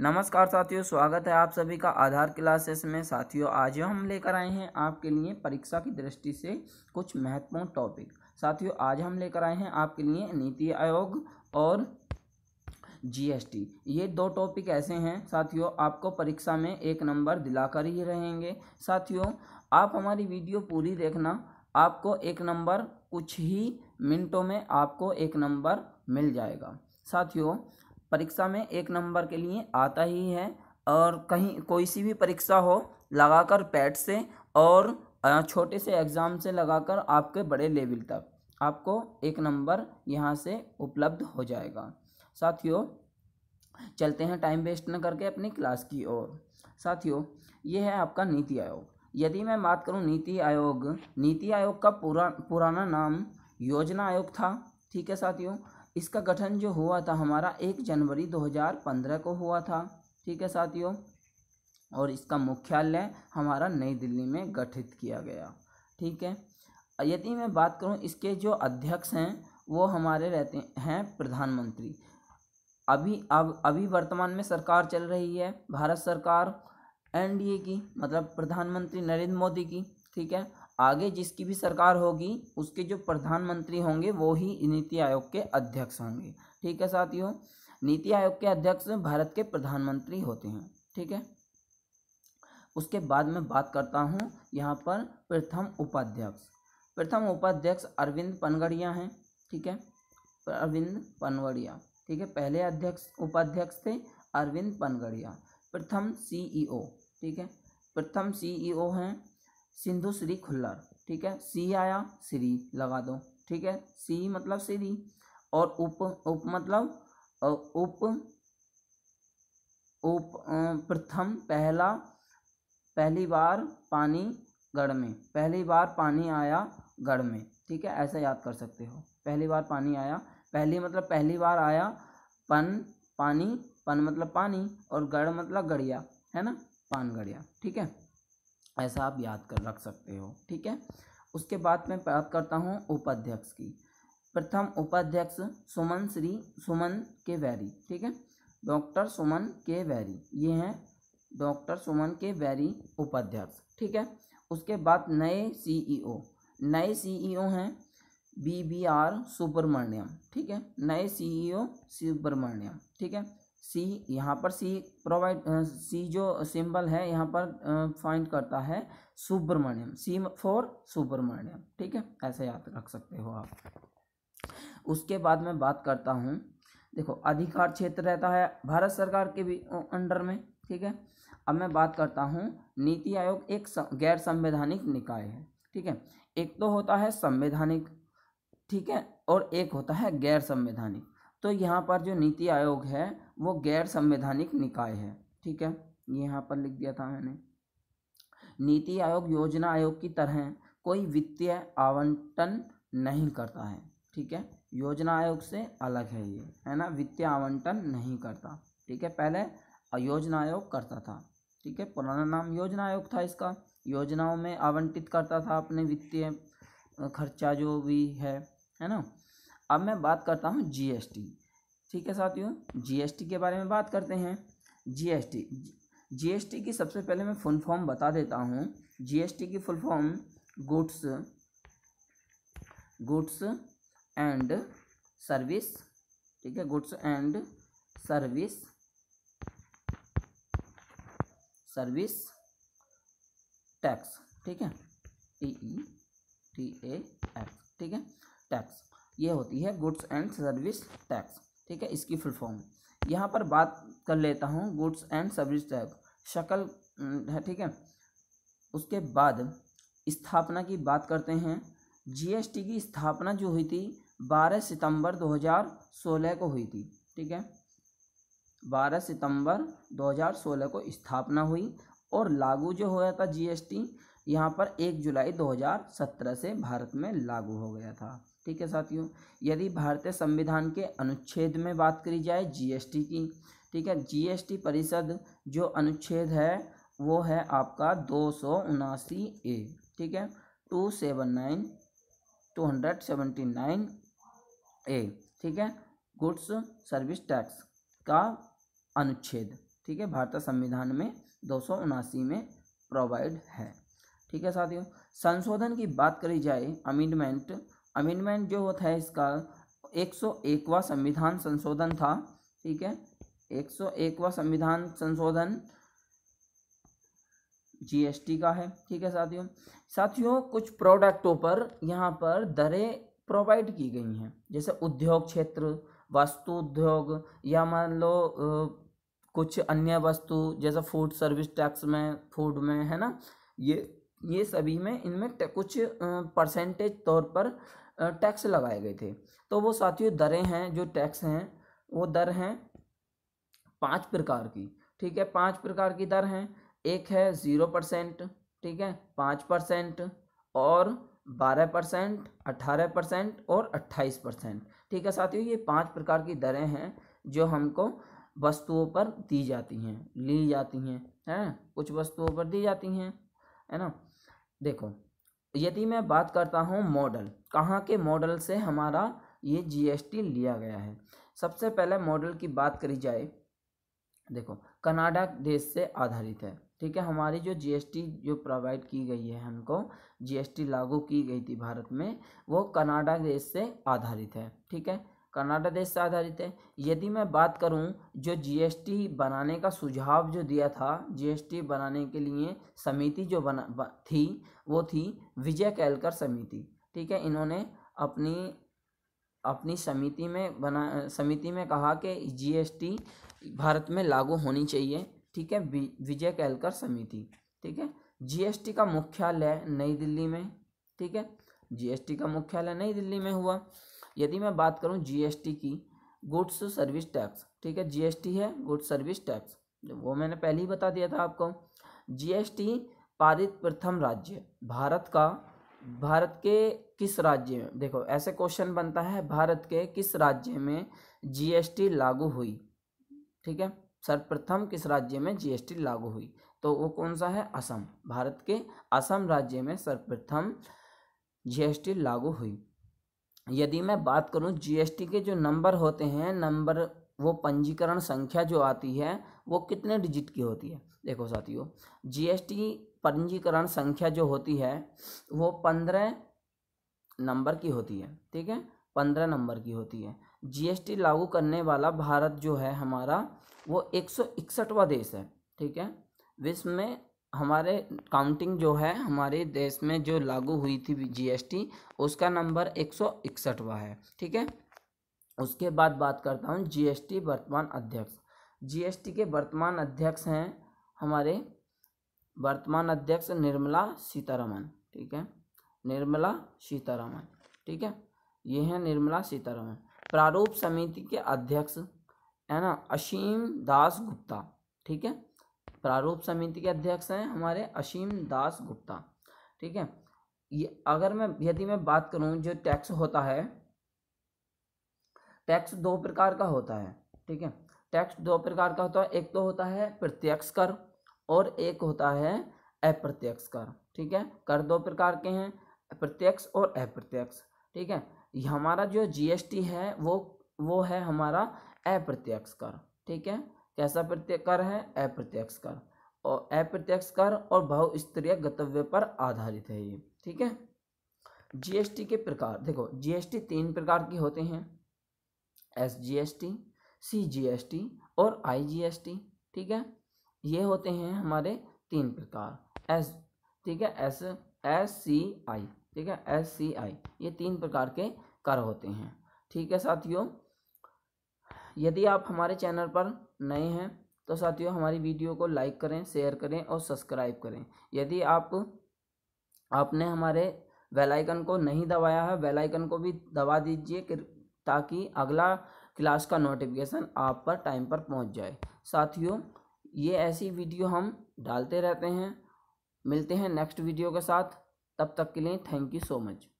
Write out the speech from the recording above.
नमस्कार साथियों स्वागत है आप सभी का आधार क्लासेस में साथियों आज हम लेकर आए हैं आपके लिए परीक्षा की दृष्टि से कुछ महत्वपूर्ण टॉपिक साथियों आज हम लेकर आए हैं आपके लिए नीति आयोग और जीएसटी ये दो टॉपिक ऐसे हैं साथियों आपको परीक्षा में एक नंबर दिलाकर ही रहेंगे साथियों आप हमारी वीडियो पूरी देखना आपको एक नंबर कुछ ही मिनटों में आपको एक नंबर मिल जाएगा साथियों परीक्षा में एक नंबर के लिए आता ही है और कहीं कोई सी भी परीक्षा हो लगाकर पैट से और छोटे से एग्ज़ाम से लगाकर आपके बड़े लेवल तक आपको एक नंबर यहाँ से उपलब्ध हो जाएगा साथियों चलते हैं टाइम वेस्ट न करके अपनी क्लास की ओर साथियों ये है आपका नीति आयोग यदि मैं बात करूँ नीति आयोग नीति आयोग का पुरा पुराना नाम योजना आयोग था ठीक है साथियों इसका गठन जो हुआ था हमारा एक जनवरी 2015 को हुआ था ठीक है साथियों और इसका मुख्यालय हमारा नई दिल्ली में गठित किया गया ठीक है यदि मैं बात करूं इसके जो अध्यक्ष हैं वो हमारे रहते हैं प्रधानमंत्री अभी अब अभी वर्तमान में सरकार चल रही है भारत सरकार एनडीए की मतलब प्रधानमंत्री नरेंद्र मोदी की ठीक है आगे जिसकी भी सरकार होगी उसके जो प्रधानमंत्री होंगे वो ही नीति आयोग के अध्यक्ष होंगे ठीक है साथियों नीति आयोग के अध्यक्ष भारत के प्रधानमंत्री होते हैं ठीक है उसके बाद मैं बात करता हूँ यहाँ पर प्रथम उपाध्यक्ष प्रथम उपाध्यक्ष अरविंद पनगड़िया हैं ठीक है अरविंद पनगड़िया ठीक है पहले अध्यक्ष उपाध्यक्ष थे अरविंद पनगड़िया प्रथम सीईओ e ठीक है प्रथम सीईओ e हैं सिंधु श्री खुल्लर ठीक है सी आया श्री लगा दो ठीक है सी मतलब श्री और उप उप मतलब उप उप प्रथम पहला पहली बार पानी गढ़ में पहली बार पानी आया गढ़ में ठीक है ऐसा याद कर सकते हो पहली बार पानी आया पहली मतलब पहली बार आया पन पानी पन मतलब पानी और गढ़ मतलब गढ़िया है ना पान गढ़िया ठीक है ऐसा आप याद कर रख सकते हो ठीक है उसके बाद मैं बात करता हूँ उपाध्यक्ष की प्रथम उपाध्यक्ष सुमन श्री सुमन के वैरी ठीक है डॉक्टर सुमन के वैरी ये हैं डॉक्टर सुमन के वैरी उपाध्यक्ष ठीक है उसके बाद नए सीईओ e नए सीईओ e हैं बी बी आर सुब्रमण्यम ठीक है नए सीईओ e सुब्रमण्यम ठीक है सी यहाँ पर सी प्रोवाइड सी जो सिंबल है यहाँ पर फाइंड करता है सुब्रमण्यम सी फॉर सुब्रमण्यम ठीक है ऐसे याद रख सकते हो आप उसके बाद मैं बात करता हूँ देखो अधिकार क्षेत्र रहता है भारत सरकार के भी अंडर में ठीक है अब मैं बात करता हूँ नीति आयोग एक गैर संवैधानिक निकाय है ठीक है एक तो होता है संवैधानिक ठीक है और एक होता है गैर संवैधानिक तो यहाँ पर जो नीति आयोग है वो गैर संवैधानिक निकाय है ठीक है यहाँ पर लिख दिया था मैंने नीति आयोग योजना आयोग की तरह कोई वित्तीय आवंटन नहीं करता है ठीक है योजना आयोग से अलग है ये है ना वित्तीय आवंटन नहीं करता ठीक है पहले योजना आयोग करता था ठीक है पुराना नाम योजना आयोग था इसका योजनाओं में आवंटित करता था अपने वित्तीय खर्चा जो भी है है ना अब मैं बात करता हूँ जीएसटी ठीक है साथियों जीएसटी के बारे में बात करते हैं जीएसटी जीएसटी की सबसे पहले मैं फुल फॉर्म बता देता हूँ जीएसटी की full form goods goods and service ठीक है goods and service service tax ठीक है T E T A X ठीक है टैक्स ये होती है गुड्स एंड सर्विस टैक्स ठीक है इसकी फुल फॉर्म यहाँ पर बात कर लेता हूँ गुड्स एंड सर्विस टैक्स शक्ल है ठीक है उसके बाद स्थापना की बात करते हैं जीएसटी की स्थापना जो हुई थी 12 सितंबर 2016 को हुई थी ठीक है 12 सितंबर 2016 को स्थापना हुई और लागू जो हुआ था जीएसटी यहाँ पर 1 जुलाई 2017 से भारत में लागू हो गया था ठीक है साथियों यदि भारतीय संविधान के अनुच्छेद में बात करी जाए जीएसटी की ठीक है जीएसटी परिषद जो अनुच्छेद है वो है आपका दो सौ उनासी ए ठीक है two seven nine two hundred seventy nine A ठीक है गुड्स सर्विस टैक्स का अनुच्छेद ठीक है भारतीय संविधान में दो सौ उनासी में प्रोवाइड है ठीक है साथियों संशोधन की बात करी जाए अमेंडमेंट अमेंडमेंट जो होता है इसका एक सौ एकवा संविधान संशोधन था ठीक है एक सौ एकवा संविधान संशोधन जीएसटी का है ठीक है साथियों साथियों कुछ प्रोडक्टों पर यहाँ पर दरें प्रोवाइड की गई हैं जैसे उद्योग क्षेत्र वस्तु उद्योग या मान लो कुछ अन्य वस्तु जैसे फूड सर्विस टैक्स में फूड में है ना ये ये सभी में इनमें कुछ परसेंटेज तौर पर टैक्स लगाए गए थे तो वो साथियों दरें हैं जो टैक्स हैं वो दर हैं पाँच प्रकार की ठीक है पाँच प्रकार की दर हैं एक है ज़ीरो परसेंट ठीक है पाँच परसेंट और बारह परसेंट अट्ठारह परसेंट और अट्ठाईस परसेंट ठीक है साथियों ये पांच प्रकार की दरें हैं जो हमको वस्तुओं पर दी जाती हैं ली जाती हैं हैं कुछ वस्तुओं पर दी जाती हैं है ना देखो यदि मैं बात करता हूँ मॉडल कहाँ के मॉडल से हमारा ये जीएसटी लिया गया है सबसे पहले मॉडल की बात करी जाए देखो कनाडा देश से आधारित है ठीक है हमारी जो जीएसटी जो प्रोवाइड की गई है हमको जीएसटी लागू की गई थी भारत में वो कनाडा देश से आधारित है ठीक है कर्नाटक देश से आधारित है यदि मैं बात करूं जो जीएसटी बनाने का सुझाव जो दिया था जीएसटी बनाने के लिए समिति जो बना ब, थी वो थी विजय कैलकर समिति ठीक है इन्होंने अपनी अपनी समिति में बना समिति में कहा कि जीएसटी भारत में लागू होनी चाहिए ठीक है विजय कैलकर समिति ठीक है जीएसटी का मुख्यालय नई दिल्ली में ठीक है जीएसटी का मुख्यालय नई दिल्ली में हुआ यदि मैं बात करूँ जी की गुड्स सर्विस टैक्स ठीक है जीएसटी है गुड्स सर्विस टैक्स वो मैंने पहले ही बता दिया था आपको जी पारित प्रथम राज्य भारत का भारत के किस राज्य में देखो ऐसे क्वेश्चन बनता है भारत के किस राज्य में जीएसटी लागू हुई ठीक है सर्वप्रथम किस राज्य में जीएसटी लागू हुई तो वो कौन सा है असम भारत के असम राज्य में सर्वप्रथम जीएसटी लागू हुई यदि मैं बात करूं जीएसटी के जो नंबर होते हैं नंबर वो पंजीकरण संख्या जो आती है वो कितने डिजिट की होती है देखो साथियों जीएसटी पंजीकरण संख्या जो होती है वो पंद्रह नंबर की होती है ठीक है पंद्रह नंबर की होती है जीएसटी लागू करने वाला भारत जो है हमारा वो एक सौ इकसठवा देश है ठीक है विश्व में हमारे काउंटिंग जो है हमारे देश में जो लागू हुई थी जीएसटी उसका नंबर एक सौ इकसठवा है ठीक है उसके बाद बात करता हूँ जीएसटी वर्तमान अध्यक्ष जीएसटी के वर्तमान अध्यक्ष हैं हमारे वर्तमान अध्यक्ष निर्मला सीतारमन ठीक है निर्मला सीतारमन ठीक है ये हैं निर्मला सीतारमन प्रारूप समिति के अध्यक्ष है ना असीम दास गुप्ता ठीक है प्रारूप समिति के अध्यक्ष हैं हमारे असीम दास गुप्ता ठीक है ये अगर मैं यदि मैं बात करूं जो टैक्स होता है टैक्स दो प्रकार का होता है ठीक है टैक्स दो प्रकार का होता है एक तो होता है प्रत्यक्ष कर और एक होता है अप्रत्यक्ष कर ठीक है कर दो प्रकार के हैं प्रत्यक्ष और अप्रत्यक्ष ठीक है हमारा जो जीएसटी है वो वो है हमारा अप्रत्यक्ष कर ठीक है कैसा प्रत्यक्ष कर है अप्रत्यक्ष कर और अप्रत्यक्ष कर और बहुस्तरीय गंतव्य पर आधारित है ये ठीक है जीएसटी के प्रकार देखो जीएसटी तीन प्रकार के होते हैं S G S T C G S T और आई जी एस टी ठीक है ये होते हैं हमारे तीन प्रकार एस ठीक है एस एस सी आई ठीक है एस सी आई ये तीन प्रकार के कर होते हैं ठीक है साथियों यदि आप हमारे चैनल पर नए हैं तो साथियों हमारी वीडियो को लाइक करें शेयर करें और सब्सक्राइब करें यदि आप आपने हमारे बेल आइकन को नहीं दबाया है बेल आइकन को भी दबा दीजिए ताकि अगला क्लास का नोटिफिकेशन आप पर टाइम पर पहुंच जाए साथियों ये ऐसी वीडियो हम डालते रहते हैं मिलते हैं नेक्स्ट वीडियो के साथ तब तक के लिए थैंक यू सो मच